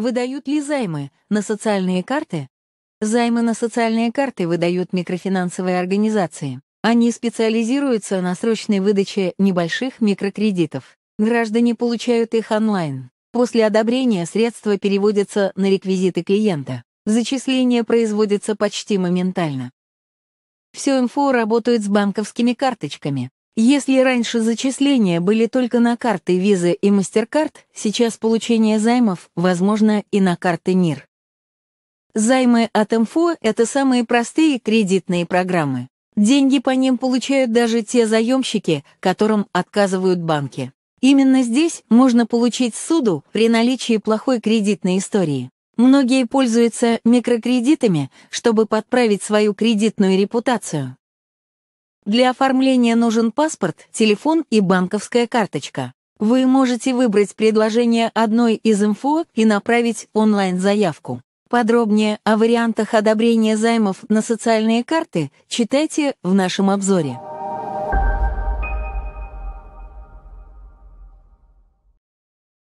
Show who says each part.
Speaker 1: Выдают ли займы на социальные карты? Займы на социальные карты выдают микрофинансовые организации. Они специализируются на срочной выдаче небольших микрокредитов. Граждане получают их онлайн. После одобрения средства переводятся на реквизиты клиента. Зачисление производится почти моментально. Все МФО работают с банковскими карточками. Если раньше зачисления были только на карты Visa и MasterCard, сейчас получение займов возможно и на карты НИР. Займы от МФО – это самые простые кредитные программы. Деньги по ним получают даже те заемщики, которым отказывают банки. Именно здесь можно получить суду при наличии плохой кредитной истории. Многие пользуются микрокредитами, чтобы подправить свою кредитную репутацию. Для оформления нужен паспорт, телефон и банковская карточка. Вы можете выбрать предложение одной из инфо и направить онлайн-заявку. Подробнее о вариантах одобрения займов на социальные карты читайте в нашем обзоре.